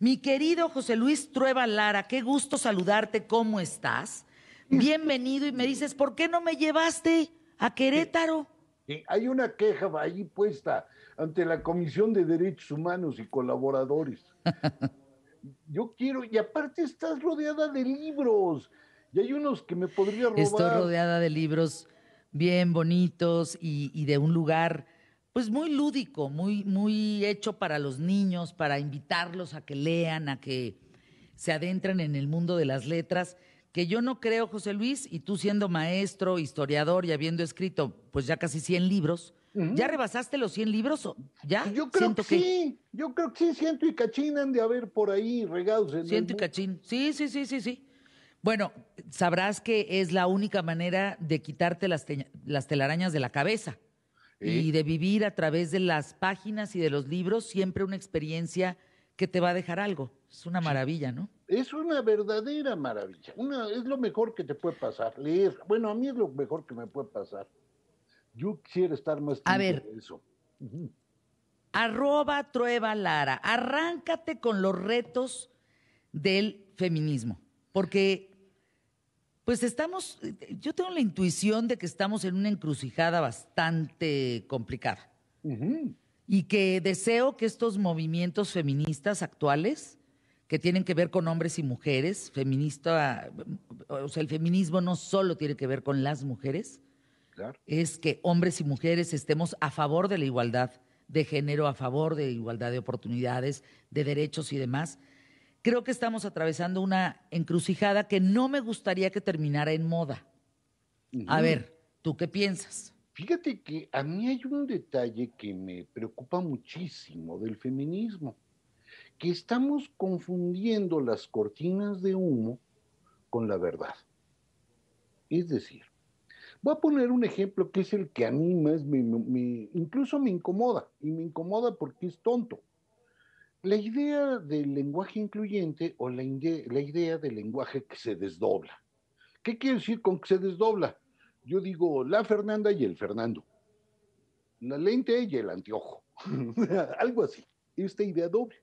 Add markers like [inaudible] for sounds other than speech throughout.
Mi querido José Luis Trueba Lara, qué gusto saludarte, ¿cómo estás? Bienvenido y me dices, ¿por qué no me llevaste a Querétaro? hay una queja ahí puesta ante la Comisión de Derechos Humanos y Colaboradores. [laughs] Yo quiero, y aparte estás rodeada de libros, y hay unos que me podría robar. Estoy rodeada de libros bien bonitos y de un lugar pues muy lúdico, muy, muy hecho para los niños, para invitarlos a que lean, a que se adentren en el mundo de las letras, que yo no creo, José Luis, y tú siendo maestro, historiador y habiendo escrito pues ya casi 100 libros, ¿ya rebasaste los 100 libros? ¿Ya? Yo creo que, sí, yo creo que sí, siento y cachín han de haber por ahí regados. En ciento y cachín, sí, sí, sí, sí, sí. Bueno, sabrás que es la única manera de quitarte las, las telarañas de la cabeza y de vivir a través de las páginas y de los libros siempre una experiencia que te va a dejar algo. Es una maravilla, ¿no? Es una verdadera maravilla. Una, es lo mejor que te puede pasar. Leer. Bueno, a mí es lo mejor que me puede pasar. Yo quisiera estar más tiempo a ver, eso. Arroba Trueba Lara. Arráncate con los retos del feminismo. Porque pues estamos, eh, yo tengo la intuición de que estamos en una encrucijada bastante complicada. Y que deseo que estos movimientos feministas actuales, que tienen que ver con hombres y mujeres, feminista, o sea, el feminismo no solo tiene que ver con las mujeres, es que hombres y mujeres estemos a favor de la igualdad de género, a favor de igualdad de oportunidades, de derechos y demás, creo que estamos atravesando una encrucijada que no me gustaría que terminara en moda. A ver, ¿tú qué piensas? Fíjate que a mí hay un detalle que me preocupa muchísimo del feminismo, que estamos confundiendo las cortinas de humo con la verdad. Es decir, voy a poner un ejemplo que es el que a mí más me incluso me incomoda, y me incomoda porque es tonto la idea del lenguaje incluyente o la, idea del lenguaje que se desdobla. ¿Qué quiere decir con que se desdobla? Yo digo la Fernanda y el Fernando, la lente y el anteojo, [laughs] algo así, esta idea doble.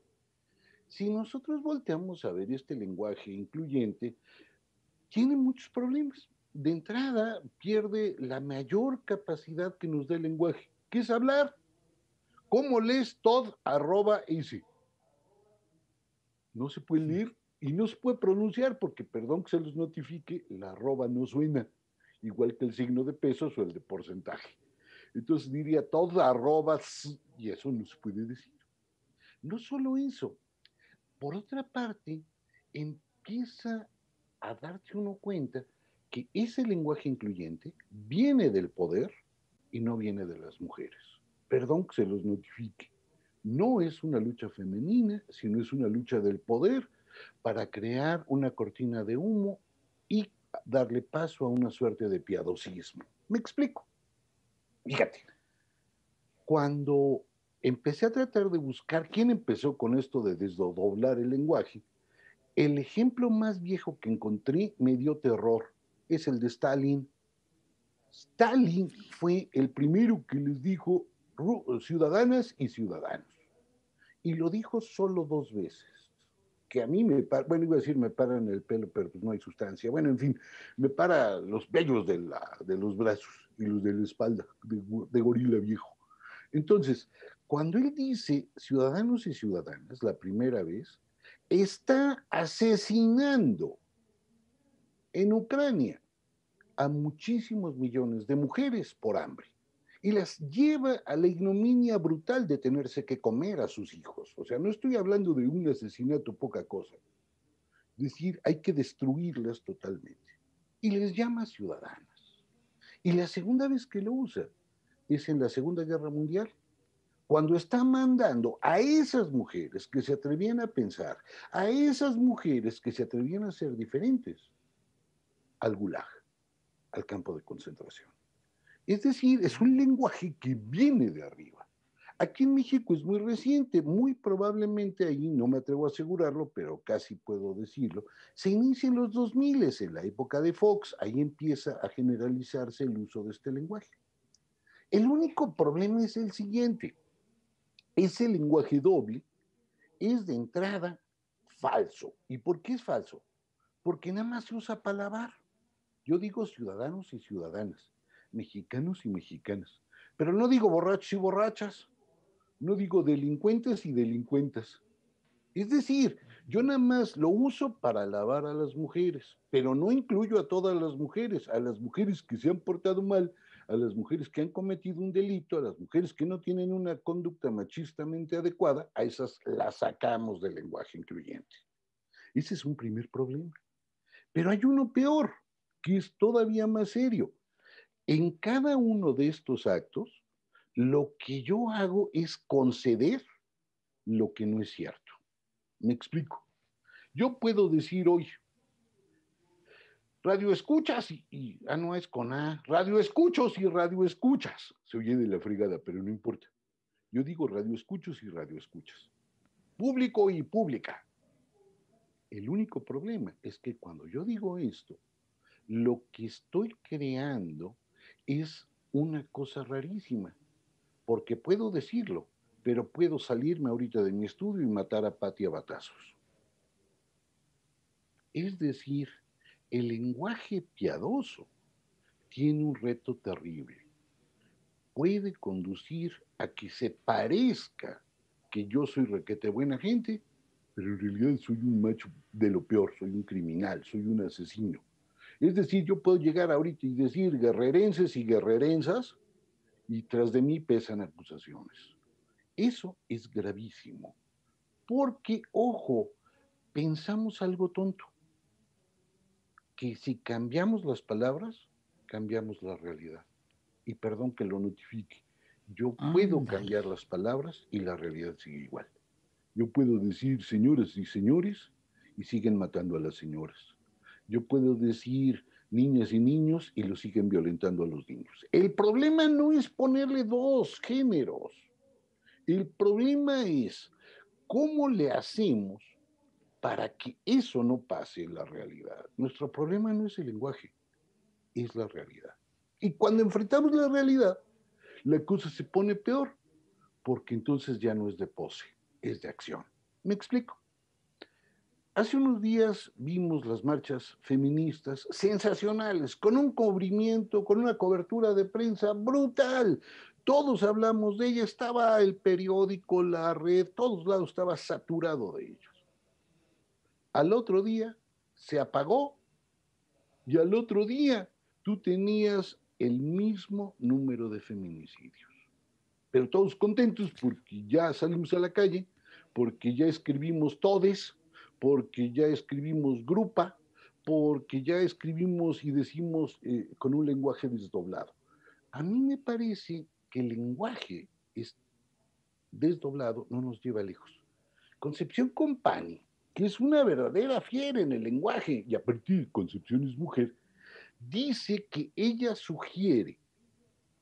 Si nosotros volteamos a ver este lenguaje incluyente, tiene muchos problemas. De entrada, pierde la mayor capacidad que nos da el lenguaje, que es hablar. ¿Cómo lees Todd arroba no se puede leer y no se puede pronunciar porque, perdón que se los notifique, la arroba no suena, igual que el signo de pesos o el de porcentaje. Entonces diría toda arroba y eso no se puede decir. No solo eso, por otra parte, empieza a darte uno cuenta que ese lenguaje incluyente viene del poder y no viene de las mujeres. Perdón que se los notifique no es una lucha femenina, sino es una lucha del poder para crear una cortina de humo y darle paso a una suerte de piadosismo. Me explico. Fíjate, cuando empecé a tratar de buscar quién empezó con esto de desdoblar el lenguaje, el ejemplo más viejo que encontré me dio terror. Es el de Stalin. Stalin fue el primero que les dijo ciudadanas y ciudadanos y lo dijo solo dos veces que a mí me bueno, iba a decir me paran el pelo, pero pues no hay sustancia. Bueno, en fin, me para los vellos de, la, de los brazos y los de la espalda, de gorila viejo. Entonces, cuando él dice ciudadanos y ciudadanas, la primera vez, está asesinando en Ucrania a muchísimos millones de mujeres por hambre y las lleva a la ignominia brutal de tenerse que comer a sus hijos. O sea, no estoy hablando de un asesinato poca cosa. Es decir, hay que destruirlas totalmente. Y les llama ciudadanas. Y la segunda vez que lo usa es en la Segunda Guerra Mundial, cuando está mandando a esas mujeres que se atrevían a pensar, a esas mujeres que se atrevían a ser diferentes, al gulag, al campo de concentración. Es decir, es un lenguaje que viene de arriba. Aquí en México es muy reciente, muy probablemente ahí, no me atrevo a asegurarlo, pero casi puedo decirlo, se inicia en los 2000, en la época de Fox, ahí empieza a generalizarse el uso de este lenguaje. El único problema es el siguiente, ese lenguaje doble es de entrada falso. ¿Y por qué es falso? Porque nada más se usa para Yo digo ciudadanos y ciudadanas mexicanos y mexicanas. Pero no digo borrachos y borrachas, no digo delincuentes y delincuentes Es decir, yo nada más lo uso para alabar a las mujeres, pero no incluyo a todas las mujeres, a las mujeres que se han portado mal, a las mujeres que han cometido un delito, a las mujeres que no tienen una conducta machistamente adecuada, a esas las sacamos del lenguaje incluyente. Ese es un primer problema. Pero hay uno peor, que es todavía más serio, en cada uno de estos actos, lo que yo hago es conceder lo que no es cierto. Me explico. Yo puedo decir hoy, radio escuchas y, ah, no es con A, radio escuchos y radio escuchas. Se oye de la fregada, pero no importa. Yo digo radio escuchos y radio escuchas. Público y pública. El único problema es que cuando yo digo esto, lo que estoy creando es una cosa rarísima, porque puedo decirlo, pero puedo salirme ahorita de mi estudio y matar a Pati a batazos. Es decir, el lenguaje piadoso tiene un reto terrible. Puede conducir a que se parezca que yo soy requete buena gente, pero en realidad soy un macho de lo peor, soy un criminal, soy un asesino. Es decir, yo puedo llegar ahorita y decir guerrerenses y guerrerensas y tras de mí pesan acusaciones. Eso es gravísimo, porque, ojo, pensamos algo tonto, que si cambiamos las palabras, cambiamos la realidad. Y perdón que lo notifique, yo puedo cambiar las palabras y la realidad sigue igual. Yo puedo decir señoras y señores y siguen matando a las señoras yo puedo decir niñas y niños y lo siguen violentando a los niños. El problema no es ponerle dos géneros. El problema es cómo le hacemos para que eso no pase en la realidad. Nuestro problema no es el lenguaje, es la realidad. Y cuando enfrentamos la realidad, la cosa se pone peor, porque entonces ya no es de pose, es de acción. ¿Me explico? Hace unos días vimos las marchas feministas sensacionales, con un cubrimiento, con una cobertura de prensa brutal. Todos hablamos de ella, estaba el periódico, la red, todos lados estaba saturado de ellos. Al otro día se apagó y al otro día tú tenías el mismo número de feminicidios. Pero todos contentos porque ya salimos a la calle, porque ya escribimos todes, porque ya escribimos grupa, porque ya escribimos y decimos eh, con un lenguaje desdoblado. A mí me parece que el lenguaje desdoblado no nos lleva lejos. Concepción Company, que es una verdadera fiera en el lenguaje, y a partir de Concepción es mujer, dice que ella sugiere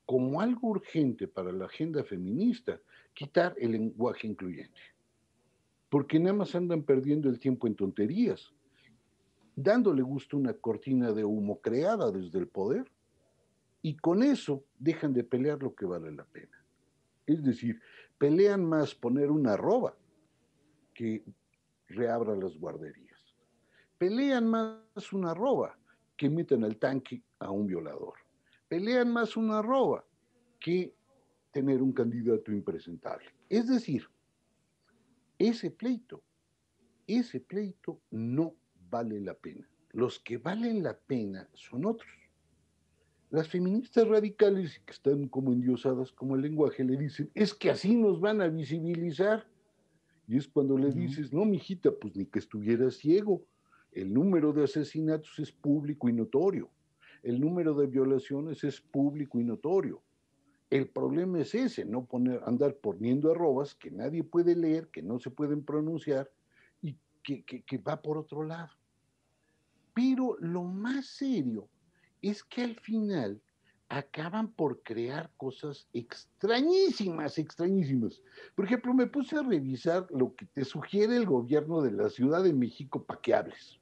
como algo urgente para la agenda feminista quitar el lenguaje incluyente porque nada más andan perdiendo el tiempo en tonterías, dándole gusto una cortina de humo creada desde el poder, y con eso dejan de pelear lo que vale la pena. Es decir, pelean más poner una arroba que reabra las guarderías. Pelean más una arroba que metan al tanque a un violador. Pelean más una arroba que tener un candidato impresentable. Es decir, ese pleito, ese pleito no vale la pena. Los que valen la pena son otros. Las feministas radicales que están como endiosadas como el lenguaje le dicen, es que así nos van a visibilizar. Y es cuando le dices, no, mijita, pues ni que estuviera ciego. El número de asesinatos es público y notorio. El número de violaciones es público y notorio. El problema es ese, no poner, andar poniendo arrobas que nadie puede leer, que no se pueden pronunciar y que, que, que va por otro lado. Pero lo más serio es que al final acaban por crear cosas extrañísimas, extrañísimas. Por ejemplo, me puse a revisar lo que te sugiere el gobierno de la Ciudad de México para que hables.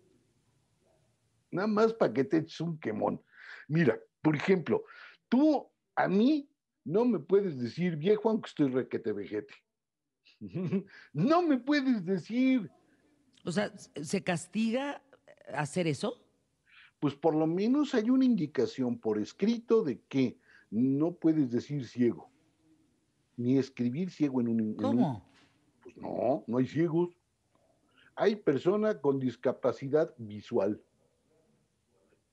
Nada más para que te eches un quemón. Mira, por ejemplo, tú a mí no me puedes decir viejo aunque estoy requete vejete. [laughs] no me puedes decir. O sea, ¿se castiga hacer eso? Pues por lo menos hay una indicación por escrito de que no puedes decir ciego, ni escribir ciego en un... ¿Cómo? pues no, no hay ciegos. Hay persona con discapacidad visual.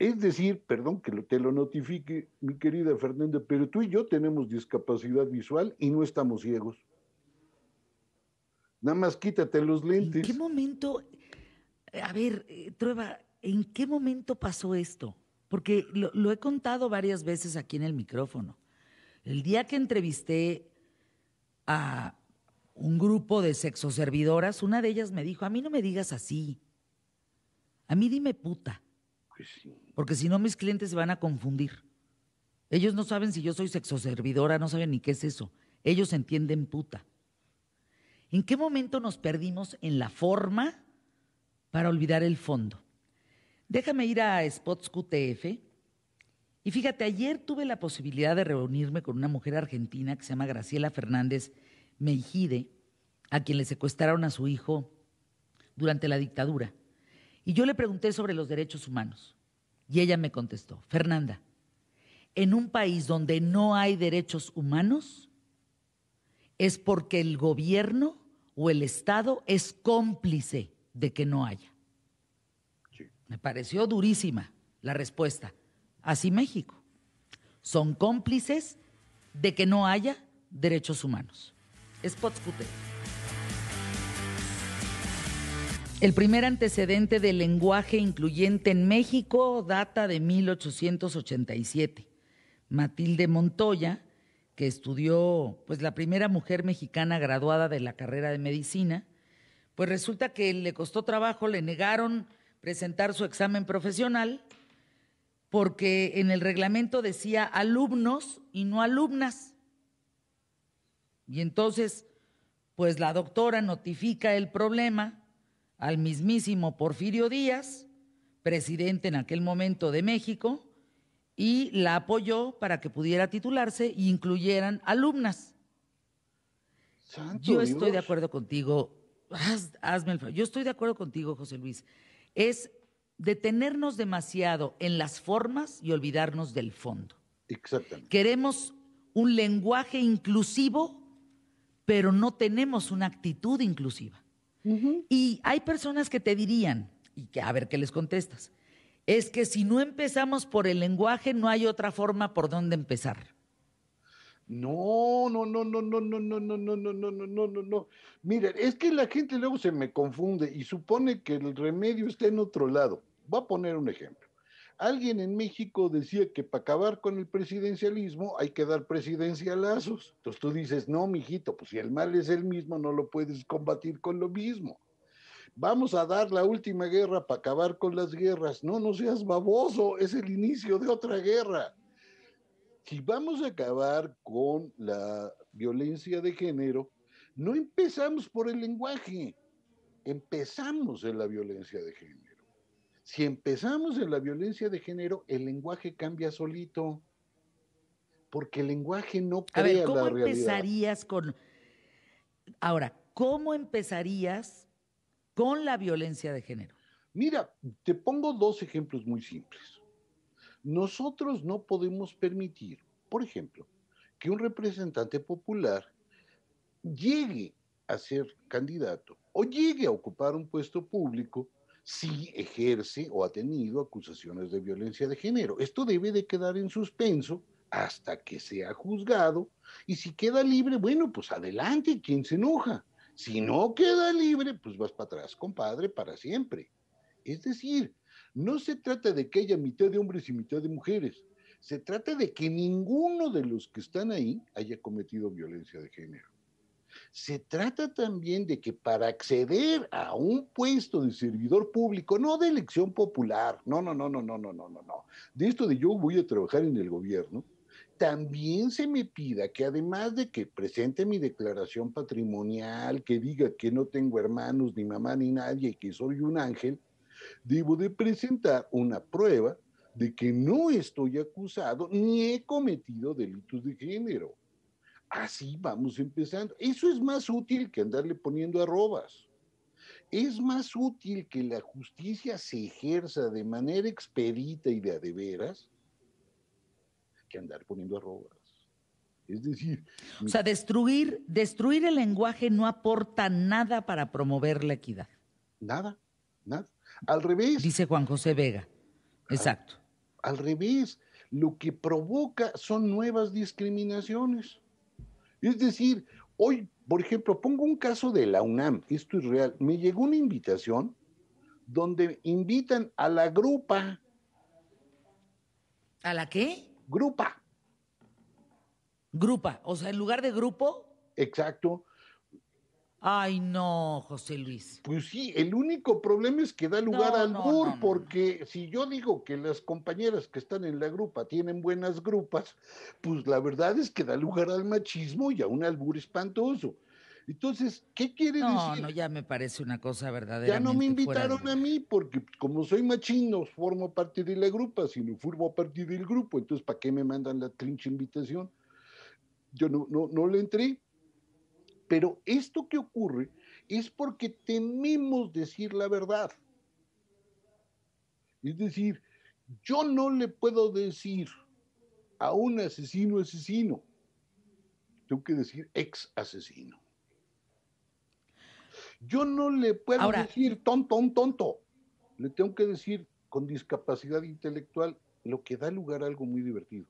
Es decir, perdón que te lo notifique, mi querida Fernanda, pero tú y yo tenemos discapacidad visual y no estamos ciegos. Nada más quítate los lentes. ¿En qué momento? Eh, a ver, eh, Trueba, ¿en qué momento pasó esto? Porque lo, he contado varias veces aquí en el micrófono. El día que entrevisté a un grupo de sexoservidoras, una de ellas me dijo, a mí no me digas así. A mí dime puta. Pues sí porque si no mis clientes se van a confundir. Ellos no saben si yo soy sexoservidora, no saben ni qué es eso. Ellos entienden puta. ¿En qué momento nos perdimos en la forma para olvidar el fondo? Déjame ir a Spots QTF. Y fíjate, ayer tuve la posibilidad de reunirme con una mujer argentina que se llama Graciela Fernández Meijide, a quien le secuestraron a su hijo durante la dictadura. Y yo le pregunté sobre los derechos humanos. Y ella me contestó, Fernanda, en un país donde no hay derechos humanos, es porque el gobierno o el Estado es cómplice de que no haya. Me pareció durísima la respuesta. Así México. Son cómplices de que no haya derechos humanos. Es Scooter. El primer antecedente del lenguaje incluyente en México data de 1887. Matilde Montoya, que estudió, pues la primera mujer mexicana graduada de la carrera de medicina, pues resulta que le costó trabajo, le negaron presentar su examen profesional porque en el reglamento decía alumnos y no alumnas. Y entonces, pues la doctora notifica el problema al mismísimo Porfirio Díaz, presidente en aquel momento de México, y la apoyó para que pudiera titularse e incluyeran alumnas. Yo estoy de acuerdo contigo, hazme el favor. Yo estoy de acuerdo contigo, José Luis. Es detenernos demasiado en las formas y olvidarnos del fondo. Exactamente. Queremos un lenguaje inclusivo, pero no tenemos una actitud inclusiva. Y hay personas que te dirían, y que a ver qué les contestas, es que si no empezamos por el lenguaje, no hay otra forma por donde empezar. No, no, no, no, no, no, no, no, no, no, no, no, no, no, no. Miren, es que la gente luego se me confunde y supone que el remedio está en otro lado. Voy a poner un ejemplo alguien en México decía que para acabar con el presidencialismo hay que dar presidencia a lazos. Entonces tú dices, no, mijito, pues si el mal es el mismo, no lo puedes combatir con lo mismo. Vamos a dar la última guerra para acabar con las guerras. No, no seas baboso, es el inicio de otra guerra. Si vamos a acabar con la violencia de género, no empezamos por el lenguaje, empezamos en la violencia de género. Si empezamos en la violencia de género, el lenguaje cambia solito, porque el lenguaje no crea la realidad. ¿cómo empezarías con... Ahora, ¿cómo empezarías con la violencia de género? Mira, te pongo dos ejemplos muy simples. Nosotros no podemos permitir, por ejemplo, que un representante popular llegue a ser candidato o llegue a ocupar un puesto público si ejerce o ha tenido acusaciones de violencia de género. Esto debe de quedar en suspenso hasta que sea juzgado y si queda libre, bueno, pues adelante, quien se enoja. Si no queda libre, pues vas para atrás, compadre, para siempre. Es decir, no se trata de que haya mitad de hombres y mitad de mujeres. Se trata de que ninguno de los que están ahí haya cometido violencia de género. Se trata también de que para acceder a un puesto de servidor público, no de elección popular, no, no, no, no, no, no, no, no, no, de esto de yo voy a trabajar en el gobierno, también se me pida que además de que presente mi declaración patrimonial, que diga que no tengo hermanos, ni mamá, ni nadie, que soy un ángel, debo de presentar una prueba de que no estoy acusado ni he cometido delitos de género. Así vamos empezando. Eso es más útil que andarle poniendo arrobas. Es más útil que la justicia se ejerza de manera expedita y de a que andar poniendo arrobas. Es decir. O sea, destruir, destruir el lenguaje no aporta nada para promover la equidad. Nada, nada. Al revés. Dice Juan José Vega. Exacto. al revés, lo que provoca son nuevas discriminaciones. Es decir, hoy, por ejemplo, pongo un caso de la UNAM, esto es real, me llegó una invitación donde invitan a la grupa. ¿A la qué? Grupa. Grupa, o sea, en lugar de grupo. Exacto, Ay, no, José Luis. Pues sí, el único problema es que da lugar al bur porque si yo digo que las compañeras que están en la grupa tienen buenas grupas, pues la verdad es que da lugar al machismo y a un albur espantoso. Entonces, ¿qué quiere decir? No, no ya me parece una cosa verdadera. Ya no me invitaron a mí, porque como soy machino, formo parte de la grupa, sino formo parte del grupo, entonces, ¿para qué me mandan la trincha invitación? Yo no, no, no le entré. Pero esto que ocurre es porque tememos decir la verdad. Es decir, yo no le puedo decir a un asesino asesino. Tengo que decir ex asesino. Yo no le puedo decir tonto un tonto. Le tengo que decir con discapacidad intelectual, lo que da lugar a algo muy divertido.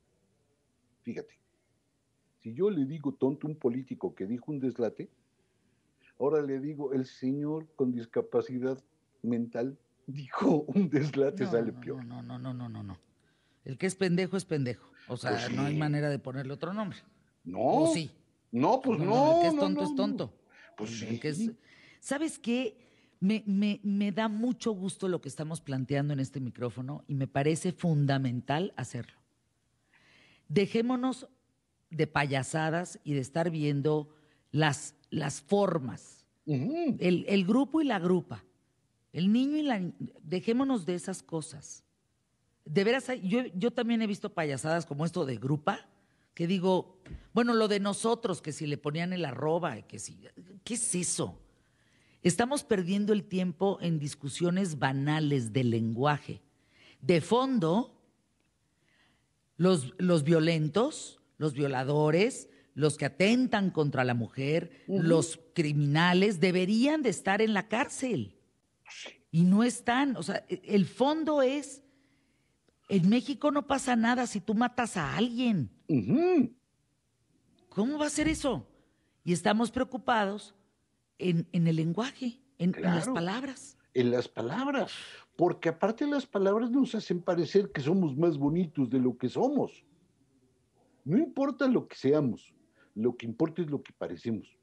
Fíjate. Si yo le digo tonto a un político que dijo un deslate, ahora le digo, el señor con discapacidad mental dijo [laughs] un deslate, sale no, peor. No, no, no, no, no, no. El que es pendejo es pendejo. O sea, pues no hay manera de ponerle otro nombre. No. sí. No, pues no. el que es tonto es tonto. Pues sí. Que ¿Sabes qué? Me, me da mucho gusto lo que estamos planteando en este micrófono y me parece fundamental hacerlo. Dejémonos de payasadas y de estar viendo las, las formas. el, grupo y la grupa. El niño y la... Dejémonos de esas cosas. De veras, yo, yo también he visto payasadas como esto de grupa, que digo, bueno, lo de nosotros, que si le ponían el arroba, que si... ¿Qué es eso? Estamos perdiendo el tiempo en discusiones banales del lenguaje. De fondo, los, los violentos los violadores, los que atentan contra la mujer, los criminales, deberían de estar en la cárcel. Y no están. O sea, e, el fondo es, en México no pasa nada si tú matas a alguien. ¿Cómo va a ser eso? Y estamos preocupados en, en el lenguaje, en, en, las palabras. En las palabras, porque aparte las palabras nos hacen parecer que somos más bonitos de lo que somos. No importa lo que seamos, lo que importa es lo que parecemos.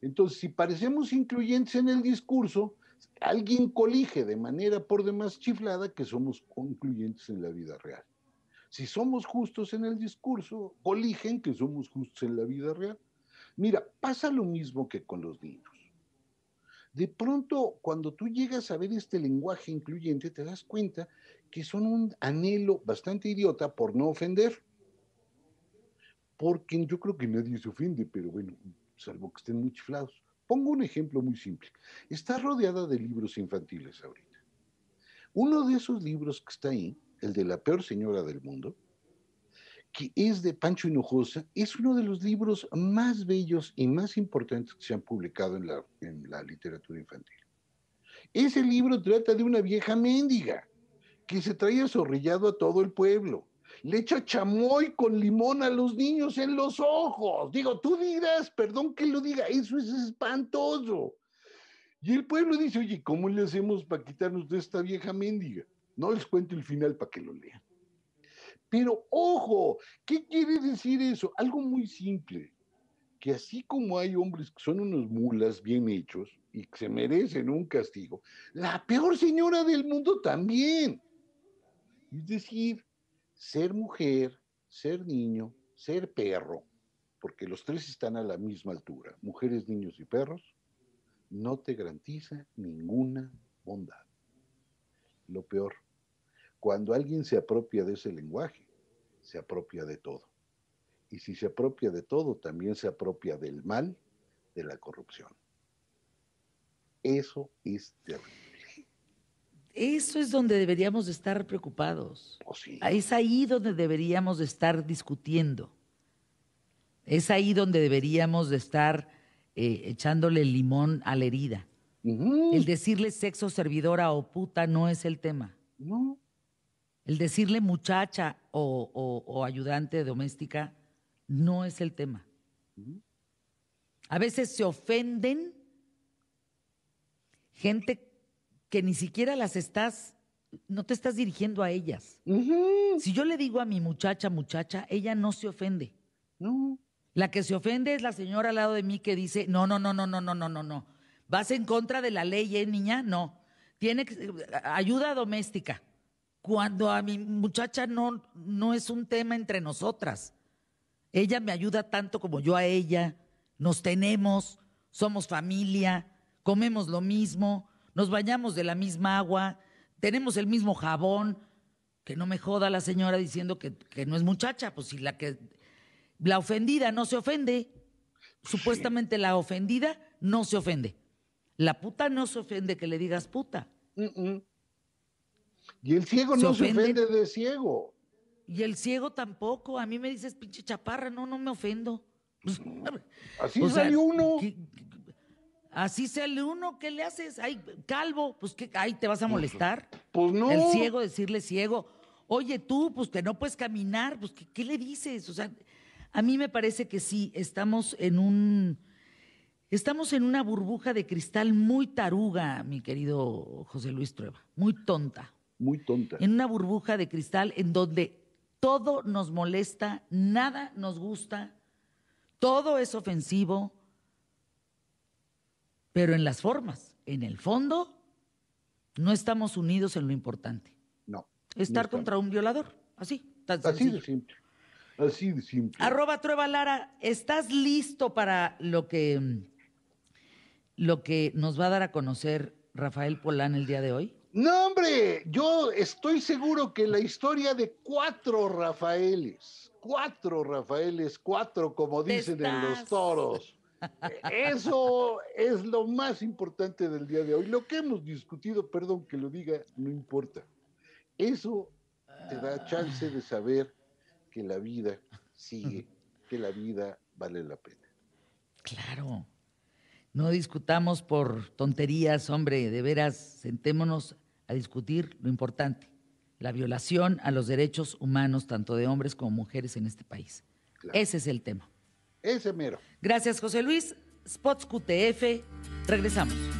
Entonces, si parecemos incluyentes en el discurso, alguien colige de manera por demás chiflada que somos incluyentes en la vida real. Si somos justos en el discurso, coligen que somos justos en la vida real. Mira, pasa lo mismo que con los niños. De pronto, cuando tú llegas a ver este lenguaje incluyente, te das cuenta que son un anhelo bastante idiota por no ofender porque yo creo que nadie se ofende, pero bueno, salvo que estén muy chiflados. Pongo un ejemplo muy simple. Está rodeada de libros infantiles ahorita. Uno de esos libros que está ahí, el de la peor señora del mundo, que es de Pancho Hinojosa, es uno de los libros más bellos y más importantes que se han publicado en la, literatura infantil. Ese libro trata de una vieja mendiga que se traía zorrillado a todo el pueblo le echa chamoy con limón a los niños en los ojos. Digo, tú dirás, perdón que lo diga, eso es espantoso. Y el pueblo dice, oye, ¿cómo le hacemos para quitarnos de esta vieja mendiga? No les cuento el final para que lo lean. Pero ojo, ¿qué quiere decir eso? Algo muy simple, que así como hay hombres que son unos mulas bien hechos y que se merecen un castigo, la peor señora del mundo también. Es decir, ser mujer, ser niño, ser perro, porque los tres están a la misma altura, mujeres, niños y perros, no te garantiza ninguna bondad. Lo peor, cuando alguien se apropia de ese lenguaje, se apropia de todo. Y si se apropia de todo, también se apropia del mal, de la corrupción. Eso es terrible. Eso es donde deberíamos de estar preocupados. Oh, ah, es ahí donde deberíamos de estar discutiendo. Es ahí donde deberíamos de estar eh, echándole limón a la herida. El decirle sexo servidora o puta no es el tema. El decirle muchacha o, ayudante doméstica no es el tema. A veces se ofenden gente que ni siquiera las estás, no te estás dirigiendo a ellas. Si yo le digo a mi muchacha, muchacha, ella no se ofende. No. La que se ofende es la señora al lado de mí que dice, no, no, no, no, no, no, no, no, no. ¿Vas en contra de la ley, eh, niña? No. Tiene ayuda doméstica. Cuando a mi muchacha no, no es un tema entre nosotras. Ella me ayuda tanto como yo a ella. Nos tenemos, somos familia, comemos lo mismo, nos bañamos de la misma agua, tenemos el mismo jabón, que no me joda la señora diciendo que, no es muchacha, pues si la que la ofendida no se ofende, supuestamente la ofendida no se ofende. La puta no se ofende que le digas puta. Y el ciego no se ofende? de ciego. Y el ciego tampoco. A mí me dices pinche chaparra, no, no me ofendo. Pues, Así es salió uno. Así sea el uno, ¿qué le haces? Ay, calvo, pues ¿qué? Ay, te vas a pues, molestar. Pues no. El ciego, decirle ciego. Oye, tú, pues que no puedes caminar, pues ¿qué, le dices? O sea, a mí me parece que sí, estamos en un. Estamos en una burbuja de cristal muy taruga, mi querido José Luis Trueba, muy tonta. Muy tonta. En una burbuja de cristal en donde todo nos molesta, nada nos gusta, todo es ofensivo pero en las formas, en el fondo, no estamos unidos en lo importante. No. Estar contra un violador, así, tan así de simple. Así de simple. Arroba Trueba Lara, ¿estás listo para lo que, lo que nos va a dar a conocer Rafael Polán el día de hoy? No, hombre, yo estoy seguro que la historia de cuatro Rafaeles, cuatro Rafaeles, cuatro, como dicen en los toros eso es lo más importante del día de hoy. Lo que hemos discutido, perdón que lo diga, no importa. Eso te da ah. chance de saber que la vida sigue, que la vida vale la pena. Claro. No discutamos por tonterías, hombre, de veras, sentémonos a discutir lo importante, la violación a los derechos humanos, tanto de hombres como mujeres en este país. Ese es el tema. Ese mero. Gracias, José Luis. Spots QTF. Regresamos.